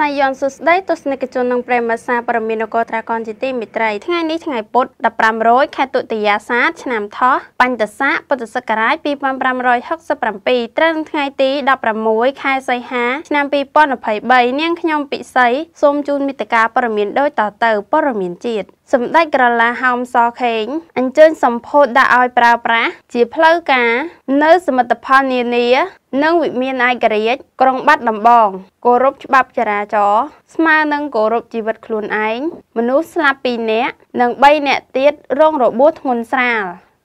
ស្ន័យយន់សុស្ដីទស្សនិកជននិងប្រិមសាព័ត៌មាននគរត្រាកនជាទីមេត្រីថ្ងៃនេះថ្ងៃពុធ15រោចខែទុតិយាសាឆ្នាំថោះបញ្ញស័កពុទ្ធសករាជ2567ត្រូវនឹងថ្ងៃទី16ខែសីហា ឆ្នាំ2023នាងខ្ញុំពិសីសូមជូនមេត្តាព័ត៌មានដូចតទៅព័ត៌មានជាតិសម្ដេចក្រឡាហោមសខេងអញ្ជើញសម្ពោធដាក់ឲ្យប្រើប្រាស់ជាផ្លូវការ នៅសមិទ្ធផលនានា និងវិមានឯករាជ្យក្រុងបាត់ដំបងគោរពច្បាប់ចរាចរណ៍ស្មើនឹងគោរពជីវិតខ្លួនឯងមនុស្សស្លាប់2នាក់និង3នាក់ទៀតរងរបួសធ្ងន់ស្រាល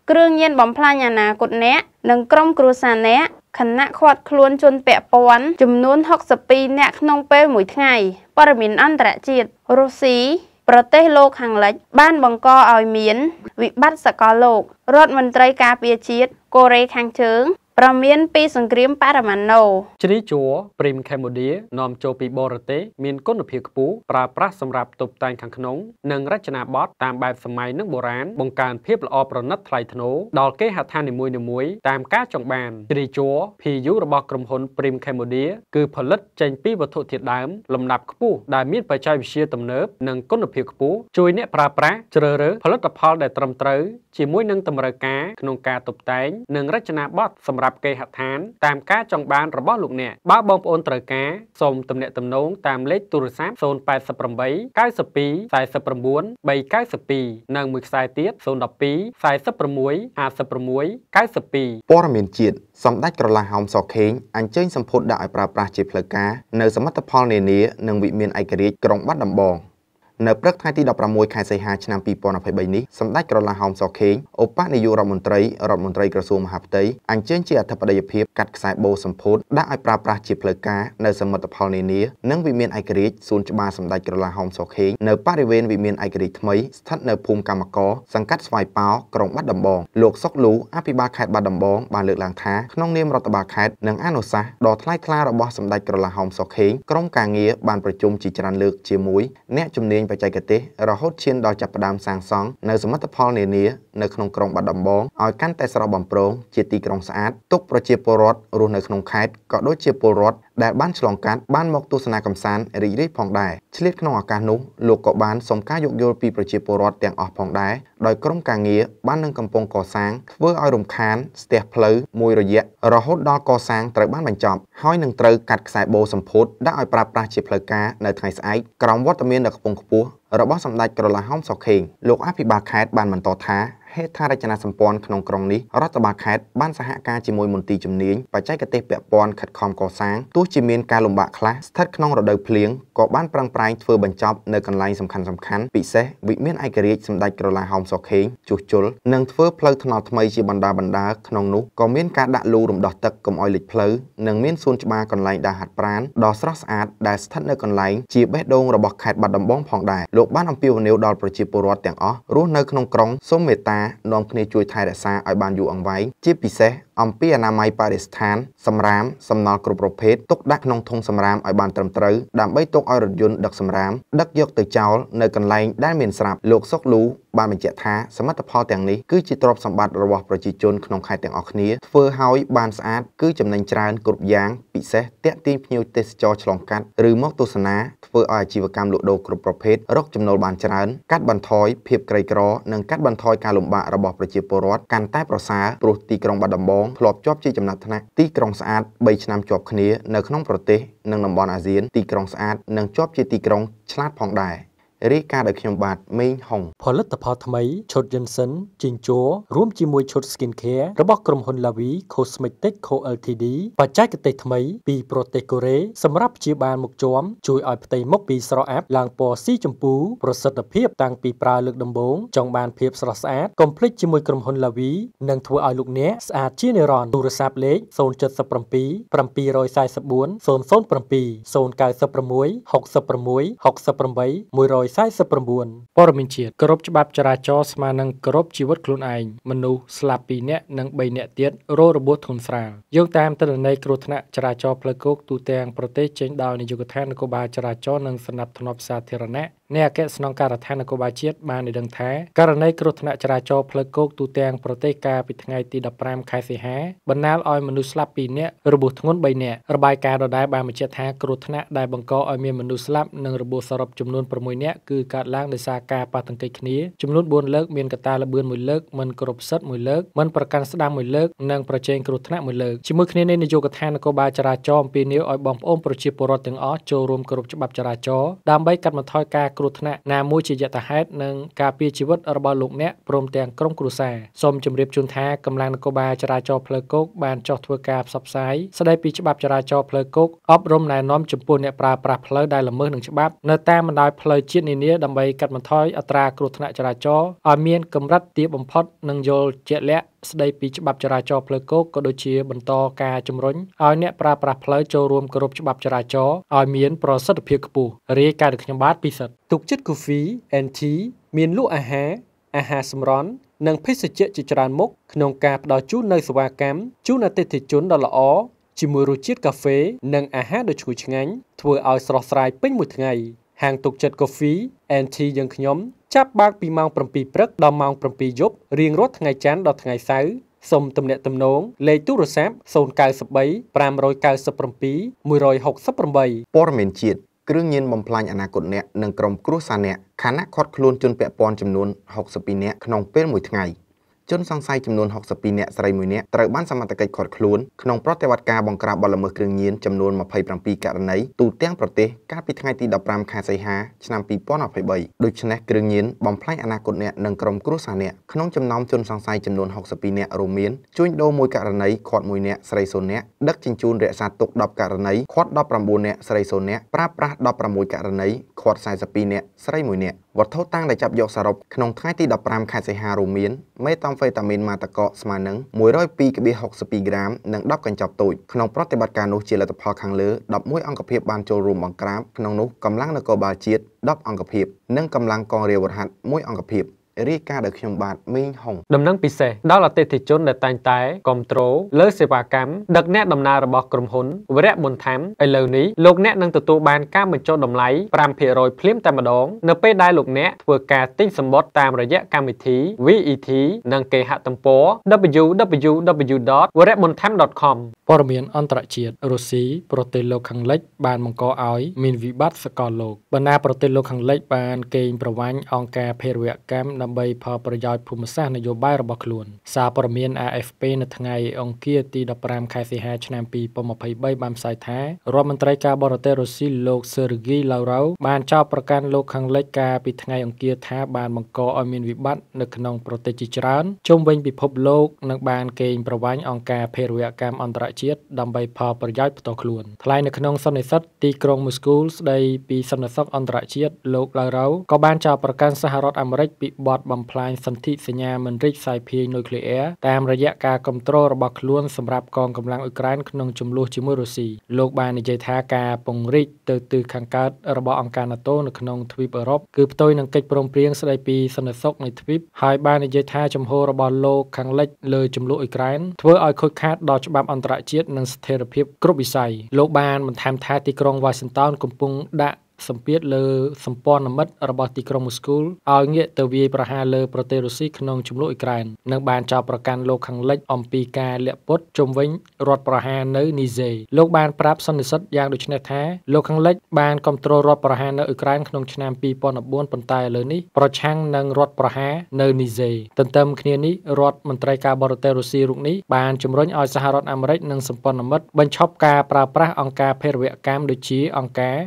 គ្រឿងញៀនបំផ្លាញអនាគតអ្នកនិងក្រុមគ្រួសារអ្នកខណៈខាត់ខ្លួនជនពាក់ព័ន្ធចំនួន62នាក់ក្នុងពេលមួយថ្ងៃព័ត៌មានអន្តរជាតិរុស្ស៊ីប្រទេសលោកខាងលិចបានបង្កឲ្យមានវិបត្តិសកលលោករដ្ឋមន្ត្រីការពារជាតិកូរ៉េខាងជើងប្រមានពីសង្គ្រាមបរមាណូជ្រីជួរព្រីមខេមបូឌានាំចូលពីបរទេសមានគុណភាពខ្ពស់ប្រើប្រាស់សម្រាប់តុបតែងខាងក្នុង និងរចនាបថតាមបែបសម័យនិងបុរាណបង្កើនភាពល្អប្រណិតថ្លៃថ្នូរដល់គេហដ្ឋាននីមួយៗតាមការចង់បានជ្រីជួរ PU របស់ក្រុមហ៊ុនព្រីមខេមបូឌាគឺផលិតចេញពីវត្ថុធាតុដើមលំដាប់ខ្ពស់ដែលមានបច្ចេកវិទ្យាទំនើបនិងគុណភាពខ្ពស់ជួយអ្នកប្រើប្រាស់ជ្រើសរើសផលិតផលដែលត្រឹមត្រូវជាមួយនឹងតម្រូវការក្នុងការតុបតែងនិងរចនាបថសម្រាប់រាប់គេហដ្ឋានតាមការចង់បានរបស់លោកអ្នកបើបងប្អូនត្រូវការសូមទំនាក់ទំនងតាមលេខទូរស័ព្ទ088 92 49 392និងមួយខ្សែទៀត012 46 56 92ព័ត៌មានជាតិសម្ដេចក្រឡាហោមសខេងអញ្ជើញសម្ពុតដាក់ឲ្យប្រើប្រាស់ជាផ្លូវការនៅសមិទ្ធផលនានានិងវិមានឯករាជ្យក្រុងបាត់ដំបង។នៅព្រឹកថ្ងៃទី16ខែសីហាឆ្នាំ2023នេះសម្ដេចក្រឡាហោមសខេងឧបនាយករដ្ឋមន្ត្រីរដ្ឋមន្ត្រីក្រសួងមហាផ្ទៃអញ្ជើញជាអធិបតីភាពកាត់ខ្សែបូសម្ពោធដាក់ឲ្យប្រើប្រាស់ជាផ្លូវការនៅសមិទ្ធផលនានានិងវិមានឯករាជ្យសួនច្បារសម្ដេចក្រឡាហោមសខេងនៅបរិវេណវិមានឯករាជ្យថ្មីស្ថិតនៅភូមិកម្មកសង្កាត់ស្វាយប៉ោក្រុងបាត់ដំបងលោកសុកលូអភិបាលខេត្តបាត់ដំបងបានលើកឡើងថាក្នុងនាមរដ្ឋបាលខេត្តនិងអនុសាសន៍ដ៏ថ្លៃថ្លារបស់សម្ដេចក្រឡាហោមសខេងក្រុមការងារបានប្រជុំជាច្រើនលើកជាមួយអ្នកជំនាញបច្ចេកទេសរហូតឈានដល់ចាប់ផ្ដើមសាងសង់នៅសមិទ្ធផលនានានៅក្នុងក្រុងបាត់ដំបងឲ្យកាន់តែស្រស់បំព្រងជាទីក្រុងស្អាត ទុកប្រជាពលរដ្ឋរស់នៅក្នុងខេត្តក៏ដូចជាពលរដ្ឋដែលបានឆ្លងកាត់បានមកទស្សនាកំសាន្តរីករាយផងដែរឆ្លៀតក្នុងឱកាសនោះលោកក៏បានសុំការយោគយល់ពីប្រជាពលរដ្ឋទាំងអស់ផងដែរដោយក្រុមការងារបាននឹងកំពុងកសាងធ្វើឲ្យរំខានស្ទះផ្លូវមួយរយៈរហូតដល់កសាងត្រូវបានបញ្ចប់ហើយនឹងត្រូវកាត់ខ្សែបូសម្ពោធដាក់ឲ្យប្រើប្រាស់ជាផ្លូវការនៅថ្ងៃស្អែកក្រោមវត្តមានដ៏ខ្ពង់ខ្ពស់របស់សម្ដេចក្រឡាហោមសុខេងលោកអភិបាលខេត្តបានបន្តថាហេដ្ឋារចនាសម្ព័ន្ធក្នុងក្រុងនេះរដ្ឋបាលខេត្តបានសហការជាមួយមន្ទីរជំនាញបច្ចេកទេសពាក់ព័ន្ធខិតខំកសាងទោះជាមានការលំបាកខ្លះស្ថិតក្នុងរដូវភ្លៀងក៏បានប្រឹងប្រែងធ្វើបញ្ចប់នៅកន្លែងសំខាន់សំខាន់ពិសេសវិមានឯករាជ្យសម្ដេចក្រឡាហោមសុខេងជួសជុលនិងធ្វើផ្លូវថ្នល់ថ្មីជាបណ្ដាបណ្ដាក្នុងនោះក៏មានការដាក់លូរំដោះទឹកកុំឲ្យលិចផ្លូវនិងមានសួនច្បារកន្លែងដើរហាត់ប្រាណដ៏ស្រស់ស្អាតដែលស្ថិតនៅកន្លែងជាបេះដូងរបស់ខេត្តបាត់ដំបងផងដែរលោកបានអំពាវនាវដល់ប្រជាពលរដ្ឋទាំងអស់រស់នៅក្នុងក្រុងសូមមេត្តានាំគ្នាជួយថែរក្សាឲ្យបានយូរអង្វែងជាពិសេសអំពីអនាម័យបរិស្ថានសំរាមសំណល់គ្រប់ប្រភេទទុកដាក់ក្នុងធុងសំរាមឲ្យបានត្រឹមត្រូវដើម្បីទុកឲ្យរថយន្តដឹកសំរាមដឹកយកទៅចោលនៅកន្លែងដែលមានស្រាប់លោកសុកលូបានបញ្ជាក់ថាសមិទ្ធផលទាំងនេះគឺជាទ្រព្យសម្បត្តិរបស់ប្រជាជនក្នុងខេត្តទាំងអស់គ្នាធ្វើឲ្យបានស្អាតគឺចំណេញច្រើនគ្រប់យ៉ាងពិសេសតាក់ទាញភ្ញៀវទេសចរឆ្លងកាត់ឬមកទស្សនាធ្វើឲ្យអាជីវកម្មលក់ដូរគ្រប់ប្រភេទរកចំណូលបានច្រើន កាត់បន្ថយភាពក្រីក្រនិងកាត់បន្ថយការលំបាករបស់ប្រជាពលរដ្ឋកាន់តែប្រសើរព្រោះទីក្រុងបាត់ដំបងងធ្លាប់ជាប់ជាចំណាត់ថ្នាក់ទីក្រុងស្អាត3ឆ្នាំជាប់គ្នានៅក្នុងប្រទេសនិងតំបន់អាស៊ានទីក្រុងស្អាត និងជាប់ជាទីក្រុងឆ្លាតផងដែរ។រាយការណ៍ដោយខ្ញុំបាទមេងហុងផលិតផលថ្មីឈុត Jensen ជីងជោរួមជាមួយឈុត Skin Care របស់ក្រុមហ៊ុន Lavi Cosmetic Co Ltd បច្ចេកទេសថ្មីពីប្រទេសកូរ៉េសម្រាប់ព្យាបាលមុខជាំជួយឲ្យផ្ទៃមុខពីស្រអាប់ឡើងពណ៌ស៊ីជម្ពូប្រសិទ្ធភាព តាំងពីប្រើលើកដំបូងចង់បានភាពស្រស់ស្អាតកុំភ្លេចជាមួយក្រុមហ៊ុន Lavi និងធ្វើឲ្យលោកអ្នកស្អាតជានិរន្តរ៍ទូរស័ព្ទលេខ077 744 007 096 66 68 100 1949ព័ត៌មានជាតិគោរពច្បាប់ចរាចរណ៍ស្មើនឹងគោរពជីវិតខ្លួនឯងមនុស្សស្លាប់2នាក់និង3នាក់ទៀតរងរបួសធ្ងន់ស្រាលយោងតាមទិន្នន័យគ្រោះថ្នាក់ចរាចរណ៍ផ្លូវគោកទូទាំងប្រទេសចេញដោយនាយកដ្ឋាននគរបាលចរាចរណ៍និងសណ្ដាប់ធ្នាប់សាធារណៈអ្នកអគ្គស្នងការដ្ឋាននគរបាលជាតិបានឲ្យដឹងថាករណីគ្រោះថ្នាក់ចរាចរណ៍ផ្លូវគោកទូទាំងប្រទេសកាលពីថ្ងៃទី15ខែសីហាបណ្ដាលឲ្យមនុស្សស្លាប់2នាក់របួសធ្ងន់3នាក់របាយការណ៍ដដែលបានបញ្ជាក់ថាគ្រោះថ្នាក់ដែលបង្កឲ្យមានមនុស្សស្លាប់និងរបួសសរុបចំនួន6នាក់គឺកើតឡើងដោយសារការប៉ះទង្គិចគ្នាចំនួន4លើកមានកត្តាល្បឿន1លើកមិនគ្រប់សិទ្ធិ1លើកមិនប្រកាន់ស្ដាំ1លើកនិងប្រជែងគ្រោះថ្នាក់1លើកជាមួយគ្នានេះនាយកដ្ឋាននគរបាលចរាចរណ៍អំពាវនាវឲ្យបងប្អូនប្រជាពលរដ្ឋទាំងអស់ចូលរួមគោរពច្បាប់ចរាចរណ៍ដើម្បីកាត់បន្ថយការគ្រោះថ្នាក់ណាមួយជាយថាហេតុនិងការពារជីវិតរបស់លោកអ្នកព្រមទាំងក្រុមគ្រួសារសូមជម្រាបជូនថាកម្លាំងនគរបាលចរាចរណ៍ផ្លូវគោកបានចោះធ្វើការផ្សព្វផ្សាយស្ដីពីច្បាប់ចរាចរណ៍ផ្លូវគោកអប់រំណែនាំចំពោះអ្នកប្រើប្រាស់ផ្លូវដែលល្មើសនឹងច្បាប់ នៅតាមបណ្ដោយផ្លូវជាតិនានាដើម្បីកាត់បន្ថយអត្រាគ្រោះថ្នាក់ចរាចរណ៍ឲ្យមានកម្រិតទាបបំផុតនិងយល់ជាក់លាក់ស្ដីពីច្បាប់ចរាចរណ៍ផ្លូវគោកក៏ដូចជាបន្តការជំរុញឲ្យអ្នកប្រើប្រាស់ផ្លូវចូលរួមគោរពច្បាប់ចរាចរណ៍ឲ្យមានប្រសិទ្ធភាពខ្ពស់រាយការណ៍ដូចខ្ញុំបាទពិសិដ្ឋទុកចិត្ត Coffee NT មានលក់អាហារអាហារសម្រន់និងភេសជ្ជៈជាច្រើនមុខក្នុងការផ្ដល់ជូននៅសេវាកម្មជូនអតិថិជនដ៏ល្អជាមួយរសជាតិកាហ្វេនិងអាហារដ៏ឈ្ងុយឆ្ងាញ់ធ្វើឲ្យស្រស់ស្រាយពេញមួយថ្ងៃហាងទុកចិត្តកាហ្វេ NT យើងខ្ញុំចាប់បើកពីម៉ោង7ព្រឹកដល់ម៉ោង7យប់រៀងរាល់ថ្ងៃច័ន្ទដល់ថ្ងៃសៅរ៍សូមទំនាក់ទំនងលេខទូរស័ព្ទ093 597 168ព័ត៌មានជាតិគ្រឿងញៀនបំផ្លាញអនាគតអ្នកនិងក្រុមគ្រួសារអ្នកខណៈខាត់ខ្លួនជនពាក់ព័ន្ធចំនួន62នាក់ក្នុងពេលមួយថ្ងៃ។ជនសង្ស័យចំនួន62នាក់ស្រី1នាក់ត្រូវបានសមត្ថកិច្ចឃាត់ខ្លួនក្នុងប្រតិបត្តិការបង្ក្រាបបទល្មើសគ្រឿងញៀនចំនួន27ករណីទូទាំងប្រទេសកាលពីថ្ងៃទី15ខែសីហាឆ្នាំ2023ដូច្នេះគ្រឿងញៀនបំផ្លាញអនាគតអ្នកនិងក្រុមគ្រួសារអ្នកក្នុងចំណោមជនសង្ស័យចំនួន62នាក់រួមមានជួញដូរមួយករណីឃាត់1នាក់ស្រី0នាក់ដឹកជញ្ជូនរក្សាទុក10ករណីឃាត់19នាក់ស្រី0នាក់ប្រើប្រាស់16ករណីឃាត់42នាក់ស្រី1នាក់វត្ថុតាំងដែលចាប់យកសរុបក្នុងថ្ងៃទី15ខែសីហារួមមានមេតាមហ្វេតាមីនម៉ាតាកកស្មើនឹង102.62ក្រាមនិង10កញ្ចប់តូចក្នុងប្រតិបត្តិការនោះជាលទ្ធផលខាងលើ11អង្គភាពបានចូលរួមបង្ក្រាបក្នុងនោះកម្លាំងនគរបាលជាតិ10អង្គភាពនិងកម្លាំងកងរាវរហ័ត1អង្គភាពរាយការណ៍ដោយខ្ញុំបាទមីងហុងដំណឹងពិសេសដល់អតិថិជនដែលតែងតែគ្រប់គ្រងលើសេវាកម្មដឹកអ្នកដំណើររបស់ក្រុមហ៊ុនវរៈបុនថាំឥឡូវនេះលោកអ្នកនឹងទទួលបានការបញ្ចុះតម្លៃ5%ភ្លាមតែម្ដង នៅពេលដែលលោកអ្នកធ្វើការទិញសម្បត្តិតាមរយៈកម្មវិធី VET និងគេហទំព័រ www.wrabontham.com ព័ត៌មានអន្តរជាតិរុស្ស៊ីប្រទេសលោកខាងលិចបានបង្កឲ្យមានវិបត្តិសកលលោកបណ្ដាប្រទេសលោកខាងលិចបានកេងប្រវ័ញ្ចអង្គការភេរវកម្មដើម្បីផលប្រយោជន៍ភូមិសាស្ត្រនយោបាយរបស់ខ្លួន សារព័ត៌មាន AFP នៅថ្ងៃអង្គារទី15ខែសីហាឆ្នាំ2023បានផ្សាយថារដ្ឋមន្ត្រីការបរទេសរុស្ស៊ីលោក Sergei Lavrov បានចោទប្រកាន់លោកខាងលិចកាលពីថ្ងៃអង្គារថាបានបង្កឲ្យមានវិបត្តិនៅក្នុងប្រទេសជាច្រើនជុំវិញពិភពលោកនិងបានកេងប្រវ័ញ្ចអង្គការភេរវកម្មអន្តរជាតិដើម្បីផលប្រយោជន៍ផ្ទាល់ខ្លួន ថ្លែងនៅក្នុង សន្និសីទទីក្រុងមូស្គូស្ដីពីសន្និសីទអន្តរជាតិលោក Lavrov ក៏បានចោទប្រកាន់សហរដ្ឋអាមេរិកពីបគាត់បំផ្លាញសន្ធិសញ្ញាមិនរិចសាយភាយនុយក្លេអ៊ែរតាមរយៈការគ្រប់គ្រងរបស់ខ្លួនសម្រាប់កងកម្លាំងអ៊ុយក្រែនក្នុងចំនួនជាមួយរុស្ស៊ីលោកបាននិយាយថាការពង្រីកទៅទិសខាងកើតរបស់អង្គការ NATO នៅក្នុងទ្វីបអឺរ៉ុបគឺផ្ទុយនឹងកិច្ចព្រមព្រៀងស្តីពីសន្តិសុខនៃទ្វីបហើយបាននិយាយថាជំហររបស់លោកខាងលិចលើចំនួនអ៊ុយក្រែនធ្វើឲ្យខូចខាតដល់ច្បាប់អន្តរជាតិនិងស្ថិរភាព គ្រប់វិស័យលោកបានបន្ថែមថាទីក្រុង Washington កំពុងដាក់សម្ពាធលើសម្ព័ន្ធមិត្តរបស់ទីក្រុងមូស្គូឲ្យងាកទៅវាយប្រហារលើប្រទេសរុស្ស៊ីក្នុងចំនួនអ៊ុយក្រែននិងបានចោទប្រកាន់លោកខាងលិចអំពីការលាក់ពុតជំវិញរដ្ឋប្រហារនៅនីសេលោកបានប្រាប់សន្និសីទយ៉ាងដូចនេះថាលោកខាងលិចបានគ្រប់គ្រងរដ្ឋប្រហារនៅអ៊ុយក្រែនក្នុងឆ្នាំ2014ប៉ុន្តែឥឡូវនេះប្រឆាំងនឹងរដ្ឋប្រហារនៅនីសេទន្ទឹមគ្នានេះរដ្ឋមន្ត្រីការបរទេសរុស្ស៊ីរូបនេះបានជំរុញឲ្យសហរដ្ឋអាមេរិកនិងសម្ព័ន្ធមិត្តបញ្ឈប់ការប្រើប្រាស់អង្គការភេរវកម្មដូចជាអង្គការ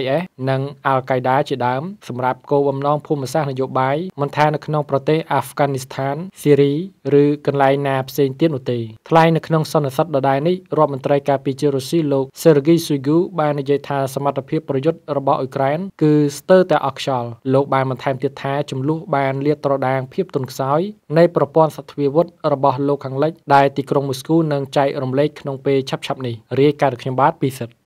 IS IS និង Al-Qaeda ជាដើមសម្រាប់គោលបំណងភូមិសាស្ត្រនយោបាយមិនថានៅក្នុងប្រទេសអាហ្វហ្គានីស្ថានស៊ីរីឬកន្លែងណាផ្សេងទៀតនោះទេថ្លែងនៅក្នុងសន្និសីទដដែលនេះរដ្ឋមន្ត្រីការពារជាតិរុស្ស៊ីលោក Sergei Shoigu បាននិយាយថាសមត្ថភាពប្រយុទ្ធរបស់អ៊ុយក្រែនគឺស្ទើរតែអស់ខ្យល់លោកបានបន្ថែមទៀតថា ចំនួនបានលាតត្រដាងភាពទន់ខ្សោយនៃប្រព័ន្ធសទ្ធាវុធរបស់លោកខាងលិចដែលទីក្រុងមូស្គូនឹងចែករំលែកក្នុងពេលឆាប់ៗនេះរាយការណ៍របស់ខ្ញុំបាទពីសិទ្ធ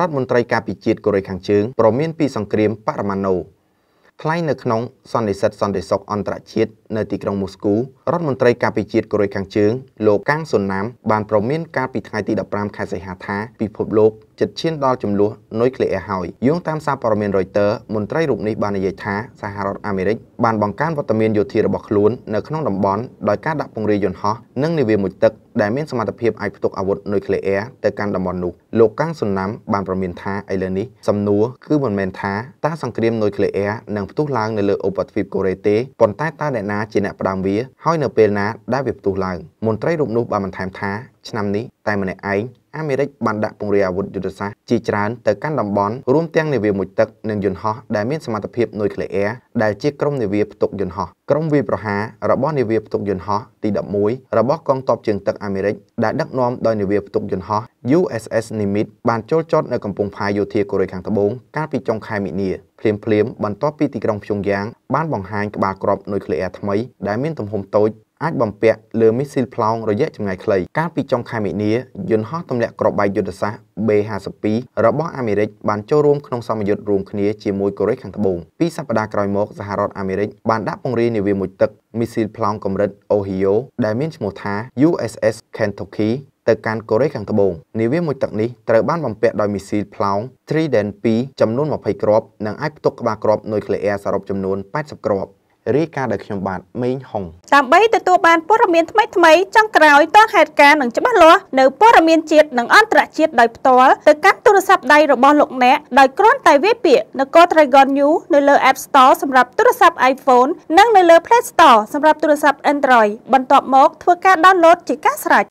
រដ្ឋមន្ត្រីការពិជាតិកូរ៉េខាងជើងប្រមានពីសង្គ្រាមបរមាណូថ្លែងនៅក្នុងសន្និសិទសន្តិសុខអន្តរជាតិនៅទីក្រុងមូស្គូរដ្ឋមន្ត្រីការពិជាតិកូរ៉េខាងជើងលោកកាំងសុនណាមបានប្រមានកាលពីថ្ងៃទី15ខែសីហាថាពិភពលោកជិតឈានដល់ចំនួននុយក្លេអ៊ែរហើយយោងតាមសារព័ត៌មាន Reuters មន្ត្រីរូបនេះបាននិយាយថាសហរដ្ឋអាមេរិកបានបង្កើនវត្តមានយោធារបស់ខ្លួននៅក្នុងតំបន់ដោយការដាក់ពង្រាយយន្តហោះនិងនាវាមួយទឹកដែលមានសមត្ថភាពអាចផ្ទុកអាវុធនុយក្លេអ៊ែរទៅកាន់តំបន់នោះលោកកាំងសុនណាំបានប្រមានថាឥឡូវនេះសំណួរគឺមិនមែនថាតើសង្គ្រាមនុយក្លេអ៊ែរនឹងផ្ទុះឡើងនៅលើអូប៉ាទ្វីបកូរ៉េទេប៉ុន្តែតើអ្នកណាជាអ្នកផ្ដើមវាហើយនៅពេលណាដែលវាផ្ទុះឡើង មន្ត្រីរូបនោះបានបន្ថែមថាឆ្នាំនេះតែម្នាក់ឯងអាមេរិកបានដាក់ពង្រាយអាវុធយុទ្ធសាស្ត្រជាច្រើនទៅកាន់តំបន់រួមទាំងនាវាមួយទឹកនិងយន្តហោះដែលមានសមត្ថភាពនុយក្លេអ៊ែរដែលជាក្រុមនាវាផ្ទុកយន្តហោះក្រុមវាយប្រហាររបស់នាវាផ្ទុកយន្តហោះទី11របស់កងទ័ពជើងទឹកអាមេរិកដែលដឹកនាំដោយនាវាផ្ទុកយន្តហោះ USS Nimitz បានចូលចតនៅកំពង់ផែយោធាកូរ៉េខាងត្បូងកាលពីចុងខែមីនាភ្លាមភ្លាមបន្ទាប់ពីទីក្រុងភ្យុងយ៉ាងបានបង្ហាញក្បាលក្របនុយក្លេអ៊ែរថ្មីដែលមានទំហំតូចអាចបំពាក់លើមីស៊ីលប្លោងរយៈចម្ងាយខ្លីកាលពីចុងខែមីនាយន្តហោះទម្លាក់គ្រាប់បែកយុទ្ធសាស្ត្រ B52 របស់អាមេរិកបានចូលរួមក្នុងសមយុទ្ធរួមគ្នាជាមួយកូរ៉េខាងត្បូងពីសប្តាហ៍ក្រោយមកសហរដ្ឋអាមេរិកបានដាក់ពង្រាយនាវាមួយទឹកមីស៊ីលប្លោងកម្រិត Ohio ដែលមានឈ្មោះថា USS Kentucky ទៅកាន់កូរ៉េខាងត្បូងនាវាមួយទឹកនេះត្រូវបានបំពាក់ដោយមីស៊ីលប្លោង Trident 2ចំនួន20គ្រាប់និងអាចផ្ទុកក្បាលគ្រាប់នុយក្លេអ៊ែរសរុបចំនួន80គ្រាប់រាយការណ៍ដោយខ្ញុំបាទមេងហុងដើម្បីទទួលបានព័ត៌មានថ្មីៗចុងក្រោយតហេតុការណ៍និងច្បាស់លាស់នៅព័ត៌មានជាតិនិងអន្តរជាតិដោយផ្ទាល់ទៅកាន់ទូរស័ព្ទដៃរបស់លោកអ្នកដោយគ្រាន់តែវាយពាក្យនគរ Dragon New នៅលើ App Store សម្រាប់ទូរស័ព្ទ iPhone និងនៅលើ Play Store សម្រាប់ទូរស័ព្ទ Android បន្ទាប់មក ធ្វើការ download ជាការស្រេច